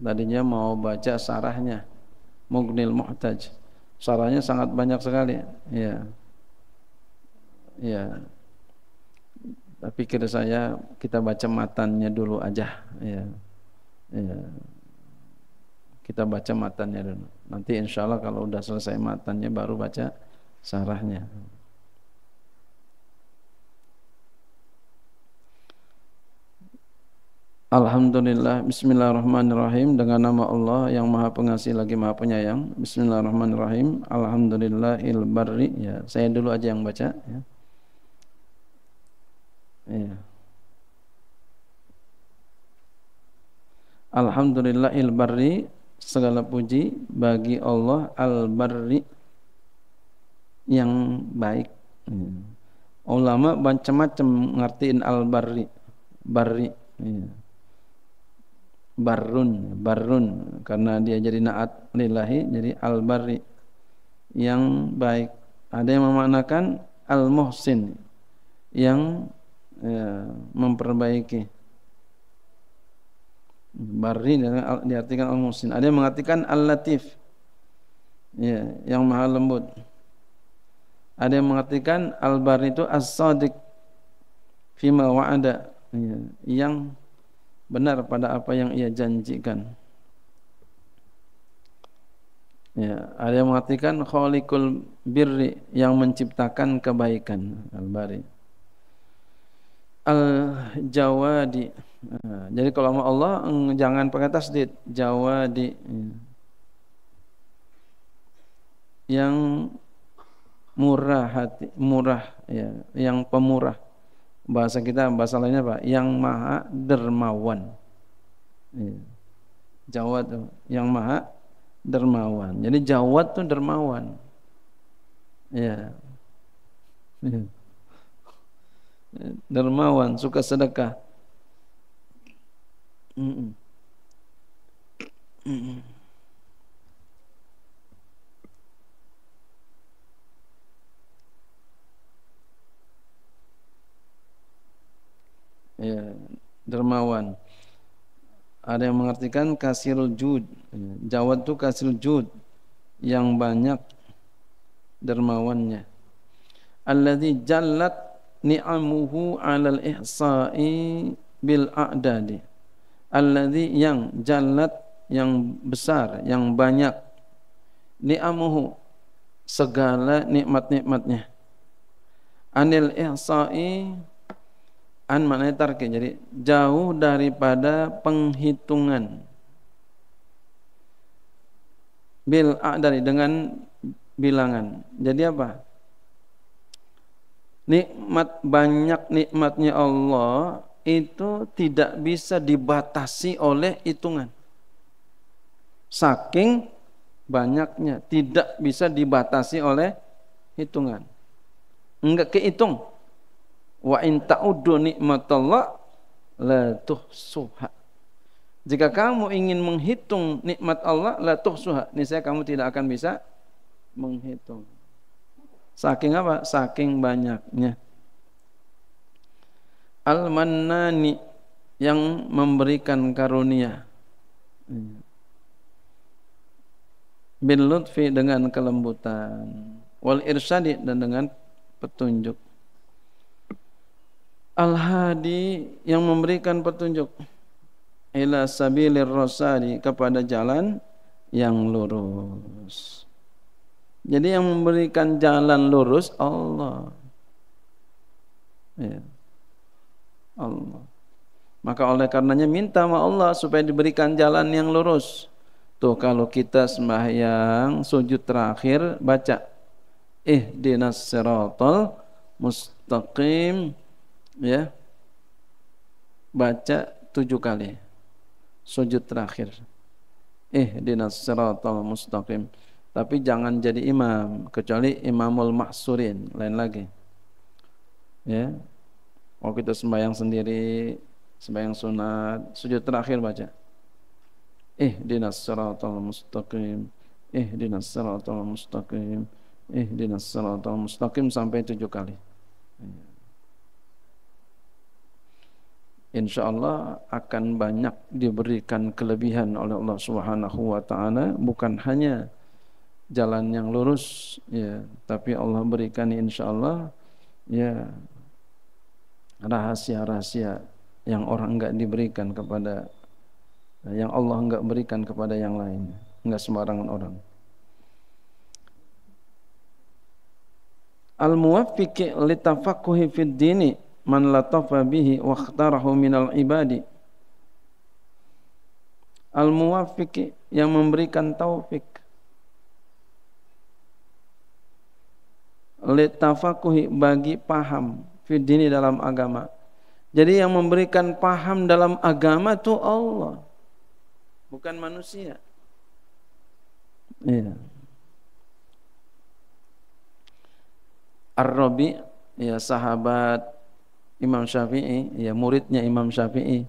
tadinya mau baca sarahnya Mughnil Muhtaj sarahnya sangat banyak sekali ya ya tapi kira saya kita baca matannya dulu aja ya ya kita baca matannya dulu nanti insya Allah kalau udah selesai matannya baru baca sarahnya Alhamdulillah, Bismillahirrahmanirrahim dengan nama Allah yang Maha Pengasih lagi Maha Penyayang. Bismillahirrahmanirrahim. Alhamdulillah ilbarri Ya, saya dulu aja yang baca. Ya. ya. Alhamdulillah ilbarri Segala puji bagi Allah al-barri yang baik. Ya. Ulama macam-macam ngertiin al-barri. Barri. Ya barun barun karena dia jadi naat lillahi jadi al bari yang baik ada yang memaknakan al muhsin yang ya, memperbaiki bari diartikan al muhsin ada yang mengartikan al latif ya, yang maha lembut ada yang mengartikan al bari itu as sadiq fima wa'ada ya, yang benar pada apa yang ia janjikan. Ya, ada yang mengatakan khaliqul birri yang menciptakan kebaikan al-bari. Al-jawadi. Nah, jadi kalau sama Allah mm, jangan pakai tasdid, jawadi. Ya. Yang murah hati, murah ya, yang pemurah bahasa kita bahasa lainnya pak yang maha dermawan iya. Jawa tuh yang maha dermawan jadi Jawa tuh dermawan ya dermawan suka sedekah mm -mm. Mm -mm. ya, dermawan ada yang mengartikan kasir jud ya, jawad itu kasir jud yang banyak dermawannya alladzi jallat ni'amuhu 'alal ihsa'i bil a'dadi alladzi yang jallat yang besar yang banyak ni'amuhu segala nikmat-nikmatnya anil ihsa'i an maknanya tarki jadi jauh daripada penghitungan bil dari dengan bilangan jadi apa nikmat banyak nikmatnya Allah itu tidak bisa dibatasi oleh hitungan saking banyaknya tidak bisa dibatasi oleh hitungan enggak kehitung Wa in ta'uddu nikmatallah la tuhsuha. Jika kamu ingin menghitung nikmat Allah, la tuhsuha. saya kamu tidak akan bisa menghitung. Saking apa? Saking banyaknya. Al-Mannani yang memberikan karunia. Iya. Bin lutfi dengan kelembutan. Wal irsyadi dan dengan petunjuk. Al-Hadi yang memberikan petunjuk ila sabilir rosari kepada jalan yang lurus. Jadi yang memberikan jalan lurus Allah. Ya. Allah. Maka oleh karenanya minta sama Allah supaya diberikan jalan yang lurus. Tuh kalau kita sembahyang sujud terakhir baca ihdinas siratal mustaqim ya baca tujuh kali sujud terakhir eh dinasiratul mustaqim tapi jangan jadi imam kecuali imamul maksurin lain lagi ya mau kita sembahyang sendiri sembahyang sunat sujud terakhir baca eh dinasiratul mustaqim eh dinasiratul mustaqim eh dinasiratul mustaqim sampai tujuh kali insya Allah akan banyak diberikan kelebihan oleh Allah Subhanahu wa taala bukan hanya jalan yang lurus ya tapi Allah berikan insya Allah ya rahasia-rahasia yang orang enggak diberikan kepada yang Allah enggak berikan kepada yang lain enggak sembarangan orang al muwaffiqi fid dini man latafa bihi wa akhtarahu minal ibadi al muwafiq yang memberikan taufik litafakuhi bagi paham dini dalam agama jadi yang memberikan paham dalam agama itu Allah bukan manusia iya Ar-Rabi ya sahabat Imam Syafi'i, ya muridnya Imam Syafi'i,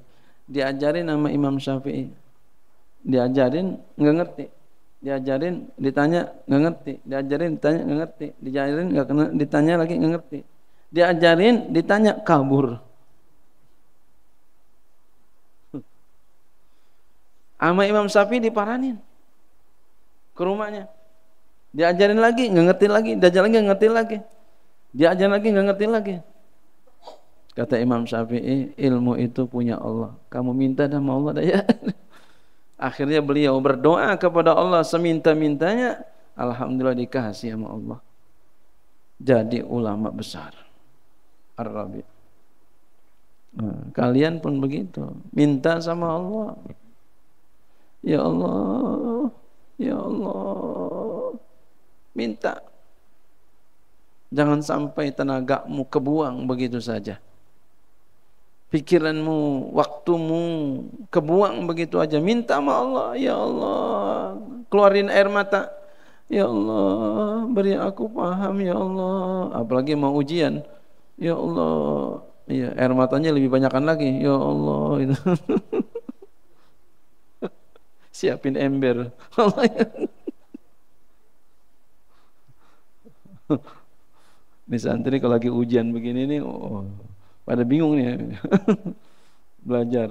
diajarin nama Imam Syafi'i, diajarin nggak ngerti, diajarin ditanya nggak ngerti, diajarin ditanya nggak ngerti, diajarin nggak kena, ditanya lagi nggak ngerti, diajarin ditanya kabur. Ama Imam Syafi'i diparanin ke rumahnya, diajarin lagi nggak ngerti lagi, diajarin lagi nggak ngerti lagi, diajarin lagi nggak ngerti lagi. Kata Imam Syafi'i, ilmu itu punya Allah. Kamu minta sama Allah dah ya. Akhirnya beliau berdoa kepada Allah seminta-mintanya. Alhamdulillah dikasih sama Allah. Jadi ulama besar. Ar-Rabi. Nah, kalian pun begitu. Minta sama Allah. Ya Allah. Ya Allah. Minta. Jangan sampai tenagamu kebuang begitu saja pikiranmu, waktumu kebuang begitu aja. Minta sama Allah, ya Allah, keluarin air mata. Ya Allah, beri aku paham ya Allah. Apalagi mau ujian. Ya Allah, ya air matanya lebih banyakkan lagi. Ya Allah, itu. Siapin ember. Ini santri kalau lagi ujian begini nih, oh, pada bingung nih ya. belajar.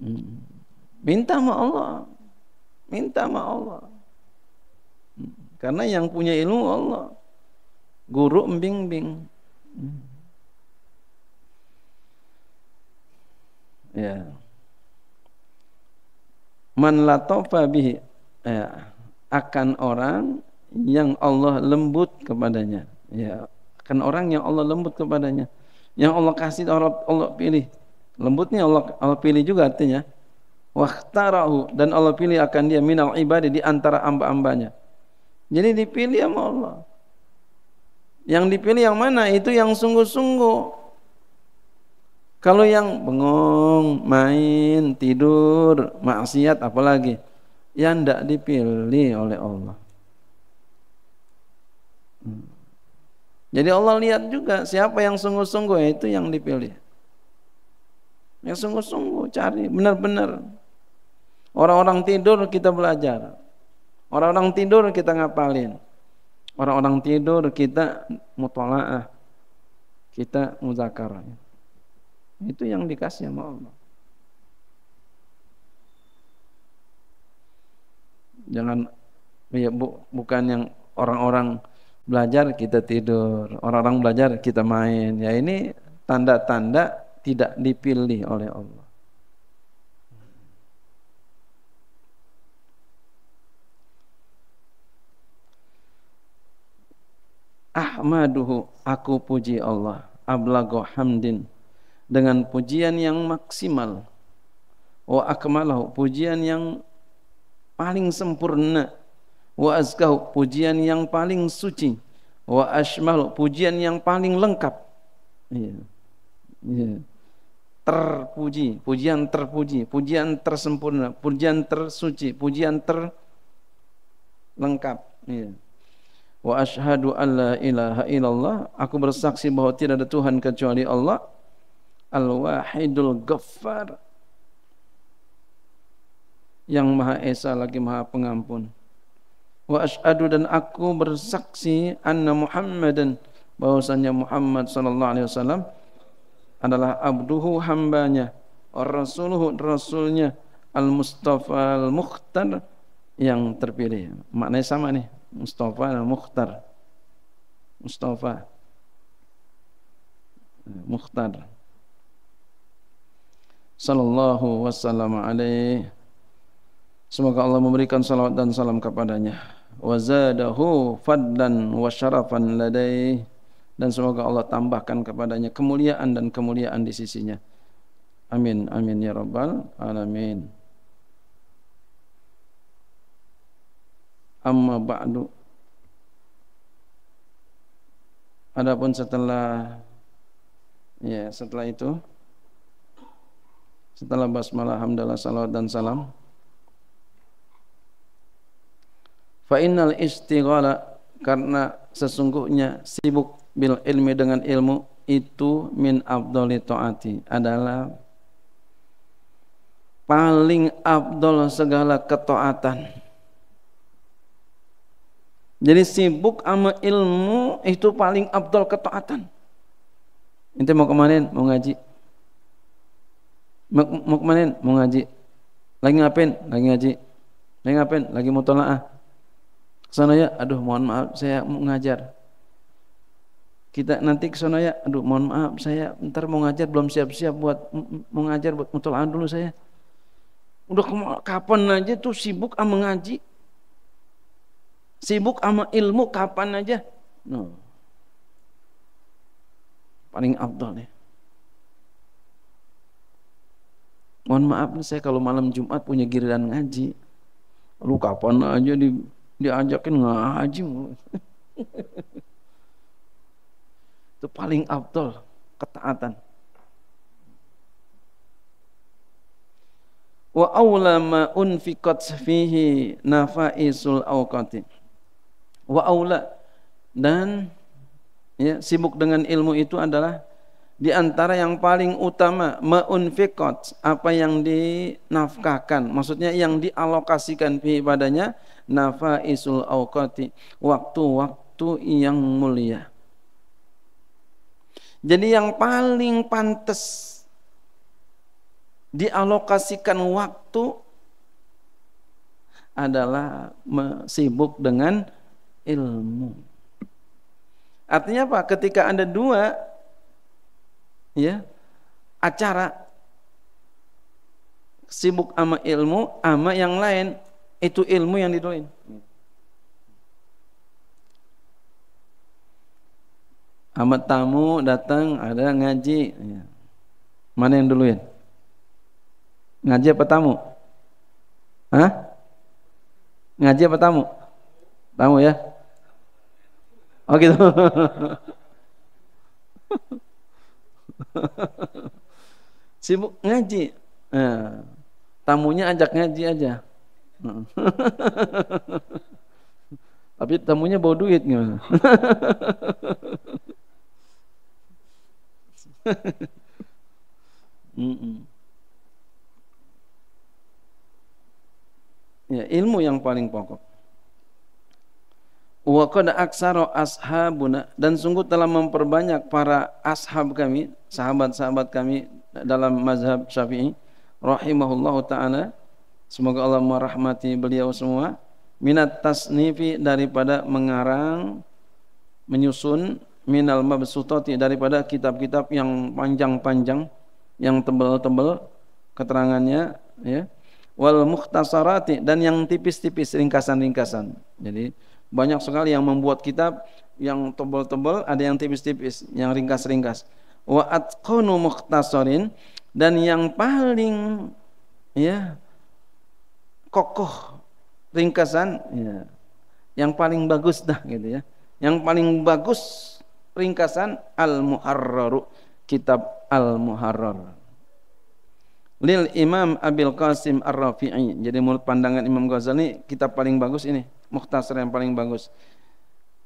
Hmm. Minta sama Allah, minta sama Allah. Hmm. Karena yang punya ilmu Allah, guru membimbing. Hmm. Ya. Man latofa bihi ya. akan orang yang Allah lembut kepadanya. Ya, kan orang yang Allah lembut kepadanya. Yang Allah kasih Allah, Allah pilih. Lembutnya Allah, Allah pilih juga artinya. Wahtarahu dan Allah pilih akan dia minal ibadi di antara hamba-hambanya. Jadi dipilih sama Allah. Yang dipilih yang mana? Itu yang sungguh-sungguh. Kalau yang bengong, main, tidur, maksiat apalagi yang tidak dipilih oleh Allah. Hmm. Jadi Allah lihat juga siapa yang sungguh-sungguh itu yang dipilih. Yang sungguh-sungguh cari benar-benar. Orang-orang tidur kita belajar. Orang-orang tidur kita ngapalin. Orang-orang tidur kita mutola'ah. Kita muzakarah. Itu yang dikasih sama Allah. Jangan ya, bu, bukan yang orang-orang belajar kita tidur, orang-orang belajar kita main. Ya ini tanda-tanda tidak dipilih oleh Allah. Ahmaduhu aku puji Allah ablago hamdin dengan pujian yang maksimal wa akmalahu pujian yang paling sempurna wa azkahu pujian yang paling suci wa asmal pujian yang paling lengkap ya. Ya. terpuji pujian terpuji pujian tersempurna pujian tersuci pujian terlengkap ya. wa ashhadu alla ilaha illallah aku bersaksi bahwa tidak ada tuhan kecuali Allah al-wahidul ghaffar yang maha esa lagi maha pengampun wa asyhadu dan aku bersaksi anna Muhammadan bahwasanya Muhammad sallallahu alaihi wasallam adalah abduhu hambanya or rasuluhu rasulnya al mustafa al mukhtar yang terpilih maknanya sama nih mustafa dan mukhtar mustafa mukhtar sallallahu wasallam alaihi semoga Allah memberikan salawat dan salam kepadanya wazadahu fadlan wa syarafan ladai dan semoga Allah tambahkan kepadanya kemuliaan dan kemuliaan di sisinya. Amin amin ya rabbal alamin. Amma ba'du. Adapun setelah ya setelah itu setelah basmalah hamdalah salawat dan salam Fa innal istighala karena sesungguhnya sibuk bil ilmi dengan ilmu itu min abdoli taati adalah paling abdul segala ketaatan. Jadi sibuk sama ilmu itu paling abdul ketaatan. Ente mau kemarin mau ngaji. Mau, kemarin mau ngaji. Lagi ngapain? Lagi ngaji. Lagi ngapain? Lagi tolaah? sana ya aduh mohon maaf saya mau ngajar kita nanti ke sana ya aduh mohon maaf saya ntar mau ngajar belum siap-siap buat mau ngajar buat mutolaan dulu saya udah kapan aja tuh sibuk ama ngaji sibuk ama ilmu kapan aja no. paling abdol ya mohon maaf nih saya kalau malam Jumat punya giliran ngaji lu kapan aja di diajakin ngaji itu paling abdul ketaatan wa aula ma unfiqat fihi nafaisul awqati wa aula dan ya, sibuk dengan ilmu itu adalah di antara yang paling utama meunfikot apa yang dinafkahkan maksudnya yang dialokasikan padanya padanya nafaisul awqati waktu-waktu yang mulia jadi yang paling pantas dialokasikan waktu adalah sibuk dengan ilmu. Artinya apa? Ketika ada dua ya acara sibuk ama ilmu ama yang lain itu ilmu yang didoain ama tamu datang ada ngaji ya. mana yang duluin ngaji apa tamu Hah? ngaji apa tamu tamu ya oh gitu Sibuk ngaji. Nah, tamunya ajak ngaji aja. Hmm. Tapi tamunya bawa duit hmm. Ya, ilmu yang paling pokok wa qad aksaro ashabuna dan sungguh telah memperbanyak para ashab kami, sahabat-sahabat kami dalam mazhab Syafi'i rahimahullahu taala. Semoga Allah merahmati beliau semua. Minat tasnifi daripada mengarang menyusun minal mabsutati daripada kitab-kitab yang panjang-panjang yang tebal-tebal keterangannya ya wal mukhtasarati dan yang tipis-tipis ringkasan-ringkasan. Jadi banyak sekali yang membuat kitab yang tebal-tebal, ada yang tipis-tipis, yang ringkas-ringkas. Wa atqanu mukhtasarin dan yang paling ya kokoh ringkasan ya yang paling bagus dah gitu ya. Yang paling bagus ringkasan Al-Muharraru, kitab Al-Muharrar. Lil Imam Abil Qasim Ar-Rafi'i. Jadi menurut pandangan Imam Ghazali kitab paling bagus ini mukhtasar yang paling bagus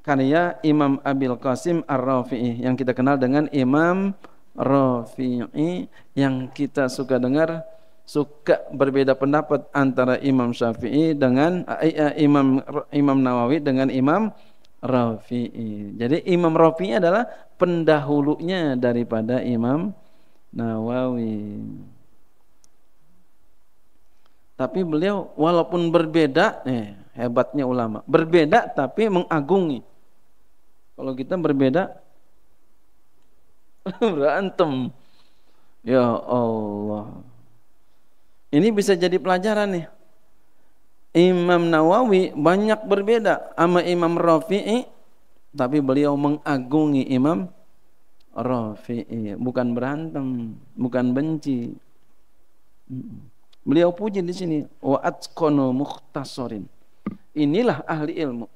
karya Imam Abil Qasim Ar-Rafi'i yang kita kenal dengan Imam Rafi'i yang kita suka dengar suka berbeda pendapat antara Imam Syafi'i dengan eh, eh Imam Imam Nawawi dengan Imam Rafi'i. Jadi Imam Rafi'i adalah pendahulunya daripada Imam Nawawi. Tapi beliau walaupun berbeda, eh, hebatnya ulama. Berbeda tapi mengagungi. Kalau kita berbeda berantem. Ya Allah. Ini bisa jadi pelajaran nih. Imam Nawawi banyak berbeda sama Imam Rafi'i tapi beliau mengagungi Imam Rafi'i bukan berantem bukan benci Beliau puji di sini wa atqanu mukhtasarin. Inilah ahli ilmu.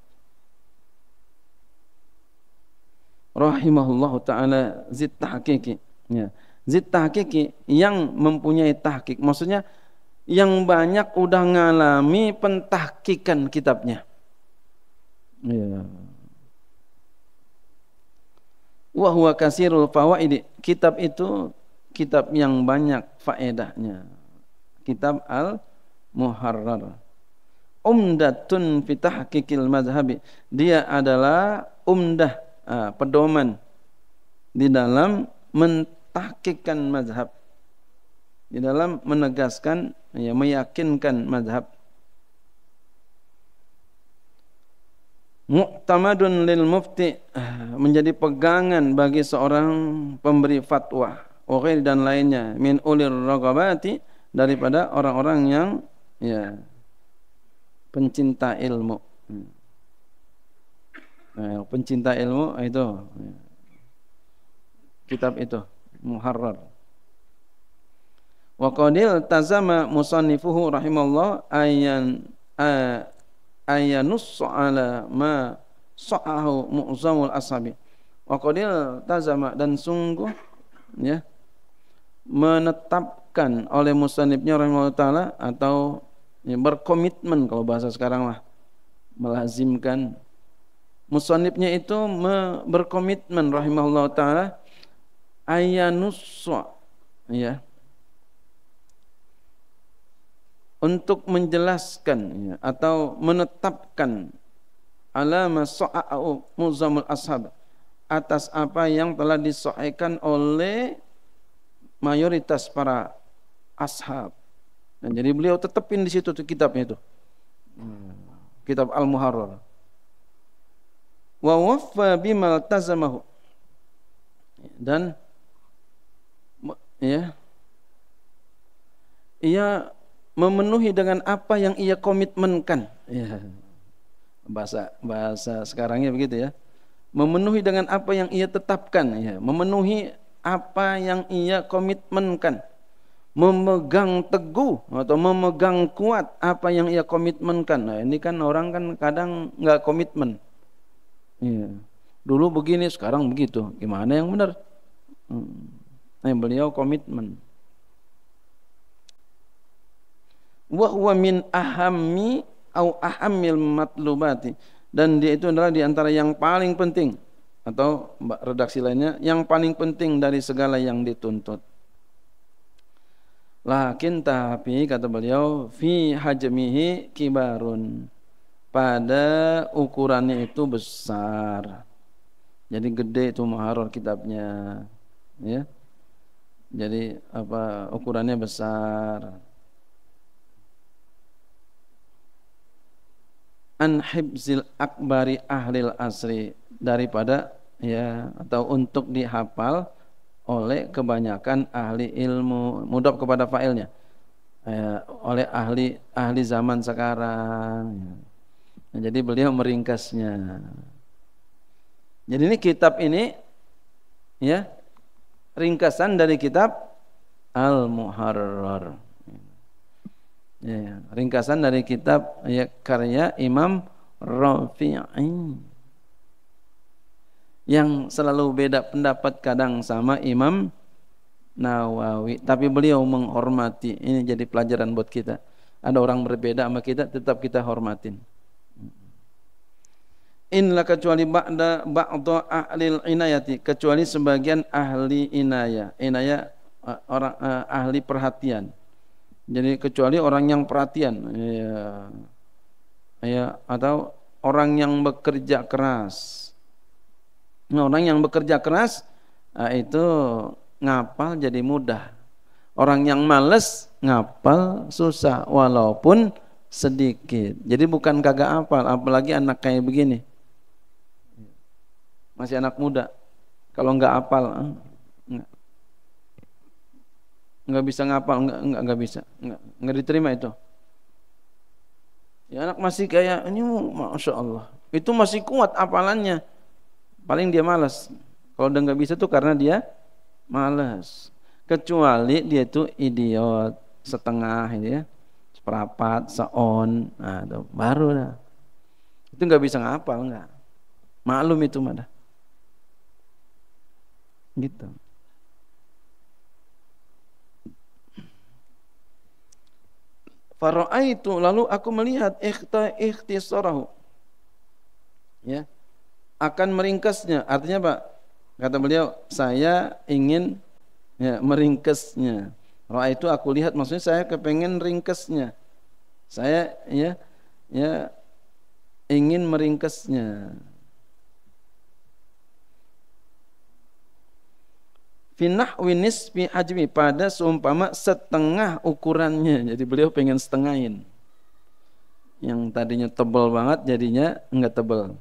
Rahimahullahu taala zid tahqiqi. Ya. Zid tahqiqi yang mempunyai tahqiq. Maksudnya yang banyak udah ngalami pentahkikan kitabnya. Ya. Wa huwa kasirul fawaidi. Kitab itu kitab yang banyak faedahnya kitab Al-Muharrar. Umdatun fitah kikil mazhabi. Dia adalah umdah, uh, pedoman di dalam mentahkikan mazhab. Di dalam menegaskan, ya, meyakinkan mazhab. Mu'tamadun lil mufti ah, menjadi pegangan bagi seorang pemberi fatwa, wakil dan lainnya min ulir ragabati daripada orang-orang yang ya pencinta ilmu. Hmm. Nah, pencinta ilmu itu ya. kitab itu Muharrar. Wa qadil tazama musannifuhu rahimallahu ayyan ayyanus ala ma sa'ahu mu'zamul ashabi. Wa qadil tazama dan sungguh ya menetap ditetapkan oleh musanibnya rahimahullah taala atau ya, berkomitmen kalau bahasa sekarang lah melazimkan musanibnya itu berkomitmen rahimahullah taala ayanuswa ya untuk menjelaskan ya, atau menetapkan alama so'a'u muzamul ashab atas apa yang telah disoaikan oleh mayoritas para ashab. Dan jadi beliau tetepin di situ tuh kitabnya itu. Kitab Al-Muharrar. Wa waffa bimal tazamahu. Dan ya ia memenuhi dengan apa yang ia komitmenkan. Ya. Bahasa bahasa sekarangnya begitu ya. Memenuhi dengan apa yang ia tetapkan ya, memenuhi apa yang ia komitmenkan memegang teguh atau memegang kuat apa yang ia komitmenkan. Nah, ini kan orang kan kadang nggak komitmen. Ya. Dulu begini, sekarang begitu. Gimana yang benar? Nah, beliau komitmen. Wa huwa min ahammi au ahammil matlubati dan dia itu adalah di antara yang paling penting atau redaksi lainnya yang paling penting dari segala yang dituntut. Lakin tapi kata beliau fi hajmihi kibarun. Pada ukurannya itu besar. Jadi gede itu muharrar kitabnya. Ya. Jadi apa ukurannya besar. An hibzil akbari ahlil asri daripada ya atau untuk dihafal oleh kebanyakan ahli ilmu mudop kepada failnya eh, oleh ahli ahli zaman sekarang nah, jadi beliau meringkasnya jadi ini kitab ini ya ringkasan dari kitab Al Muharrar ya, ringkasan dari kitab ya, karya Imam Rafi'i yang selalu beda pendapat kadang sama Imam Nawawi tapi beliau menghormati ini jadi pelajaran buat kita ada orang berbeda sama kita tetap kita hormatin illa kecuali ba'da ba'da ahlil inayati kecuali sebagian ahli inaya inaya eh, orang uh, ahli perhatian jadi kecuali orang yang perhatian ya ya atau orang yang bekerja keras Orang yang bekerja keras eh, itu ngapal jadi mudah. Orang yang males ngapal susah walaupun sedikit. Jadi bukan kagak apal, apalagi anak kayak begini. Masih anak muda. Kalau nggak apal, eh, nggak bisa ngapal, nggak nggak nggak bisa, nggak nggak diterima itu. Ya anak masih kayak ini, masya Allah, itu masih kuat apalannya. Paling dia malas. Kalau udah nggak bisa tuh karena dia malas. Kecuali dia itu idiot setengah ini gitu ya, seperapat, seon, nah itu baru dah. Itu nggak bisa ngapal nggak. Maklum itu mana? Gitu. Faro'aitu lalu aku melihat ikhta ikhtisarahu. Ya akan meringkasnya. Artinya Pak, kata beliau, saya ingin ya, meringkasnya. Roa itu aku lihat maksudnya saya kepengen ringkasnya. Saya ya ya ingin meringkasnya. Finah winis fi hajmi pada seumpama setengah ukurannya. Jadi beliau pengen setengahin. Yang tadinya tebal banget jadinya enggak tebal.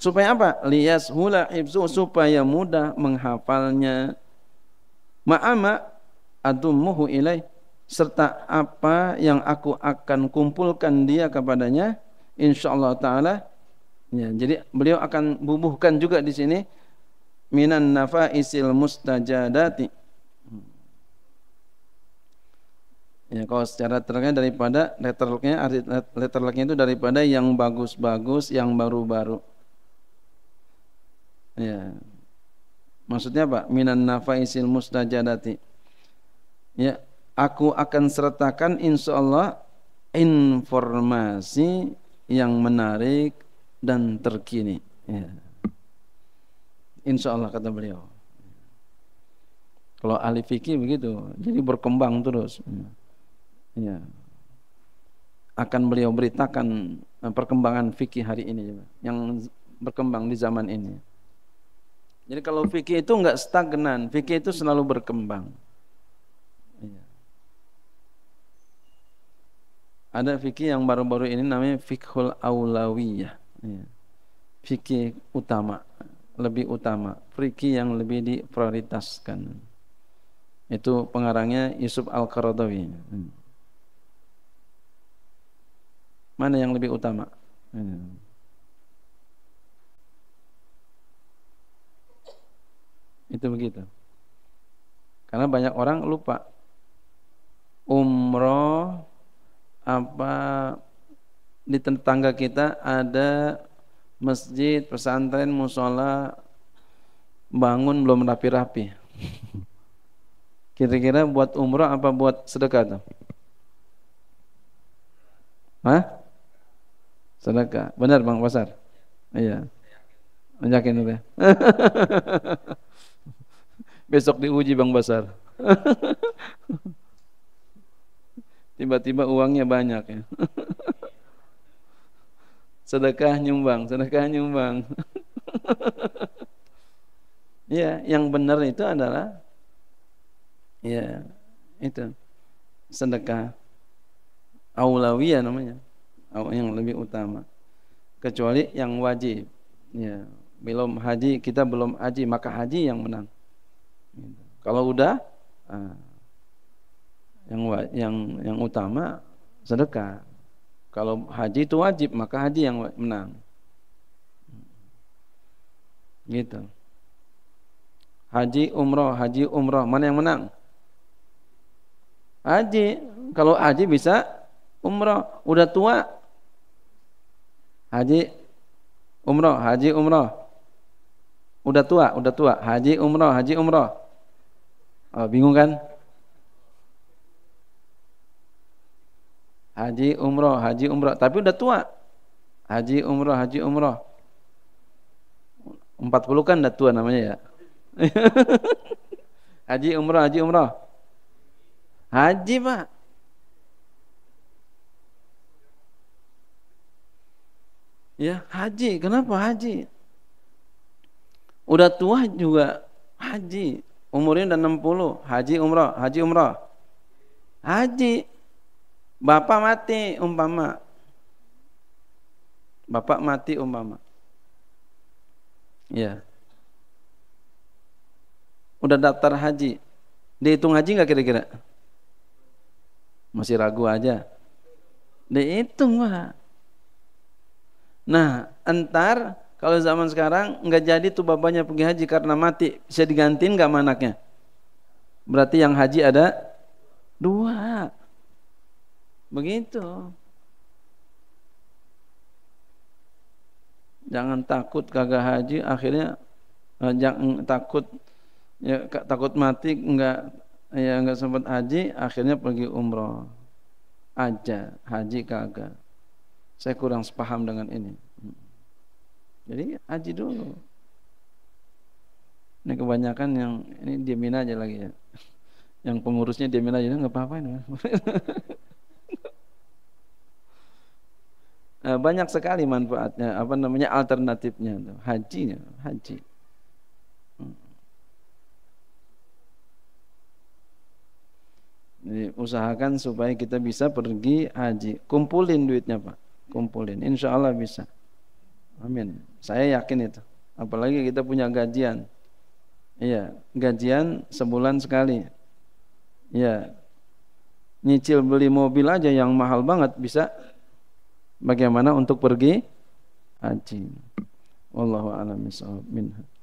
Supaya apa? Lias hula ibsu supaya mudah menghafalnya. Ma'ama adumuhu ilai serta apa yang aku akan kumpulkan dia kepadanya insyaallah taala ya jadi beliau akan bubuhkan juga di sini minan nafaisil mustajadati Ya, kalau secara terkait daripada letterlocknya, letterlocknya itu daripada yang bagus-bagus, yang baru-baru. Ya. Maksudnya apa? Minan nafaisil mustajadati. Ya, aku akan sertakan insya Allah informasi yang menarik dan terkini. Ya. Insya Allah kata beliau. Kalau ahli fikih begitu, jadi berkembang terus. Ya. Akan beliau beritakan eh, perkembangan fikih hari ini yang berkembang di zaman ini. Jadi kalau fikih itu enggak stagnan, fikih itu selalu berkembang. Iya. Ada fikih yang baru-baru ini namanya fikhul aulawiyah. Fikih iya. utama, lebih utama, fikih yang lebih diprioritaskan. Itu pengarangnya Yusuf Al-Qaradawi. Hmm. Mana yang lebih utama? Hmm. Itu begitu. Karena banyak orang lupa umroh apa di tetangga kita ada masjid, pesantren, musola bangun belum rapi-rapi. Kira-kira buat umroh apa buat sedekah tuh? Hah? Sedekah. Benar Bang Pasar? Iya. Yakin udah. Besok diuji Bang Basar. Tiba-tiba uangnya banyak ya. sedekah nyumbang, sedekah nyumbang. ya, yang benar itu adalah ya itu sedekah aulawiyah namanya yang lebih utama kecuali yang wajib ya belum haji kita belum haji maka haji yang menang kalau udah ah, yang yang yang utama sedekah. Kalau haji itu wajib, maka haji yang menang. Gitu. Haji umroh, haji umroh, mana yang menang? Haji. Kalau haji bisa umroh, udah tua haji umroh, haji umroh. Udah tua, udah tua, haji umroh, haji umroh. Oh, bingung kan? Haji umroh, haji umroh. Tapi udah tua. Haji umroh, haji umroh. 40 kan udah tua namanya ya. haji umroh, haji umroh. Haji pak. Ya haji, kenapa haji? Udah tua juga haji. Umurnya udah 60, haji umroh, haji umroh, Haji. Bapak mati umpama. Bapak mati umpama. Ya. Udah daftar haji. Dihitung haji nggak kira-kira? Masih ragu aja. Dihitung, wah Nah, entar kalau zaman sekarang nggak jadi tuh bapaknya pergi haji karena mati, bisa digantiin nggak manaknya? Berarti yang haji ada dua. Begitu. Jangan takut kagak haji akhirnya eh, jangan mm, takut ya takut mati nggak ya nggak sempat haji akhirnya pergi umroh aja haji kagak saya kurang sepaham dengan ini jadi haji dulu. Ini kebanyakan yang ini diamin aja lagi ya. Yang pengurusnya diamin aja nggak apa-apa ini. Eh, banyak sekali manfaatnya apa namanya alternatifnya tuh hajinya haji hmm. Jadi, usahakan supaya kita bisa pergi haji kumpulin duitnya pak kumpulin insya Allah bisa Amin. Saya yakin itu. Apalagi kita punya gajian. Iya, gajian sebulan sekali. Iya. Nyicil beli mobil aja yang mahal banget bisa bagaimana untuk pergi haji. Wallahu a'lam minha.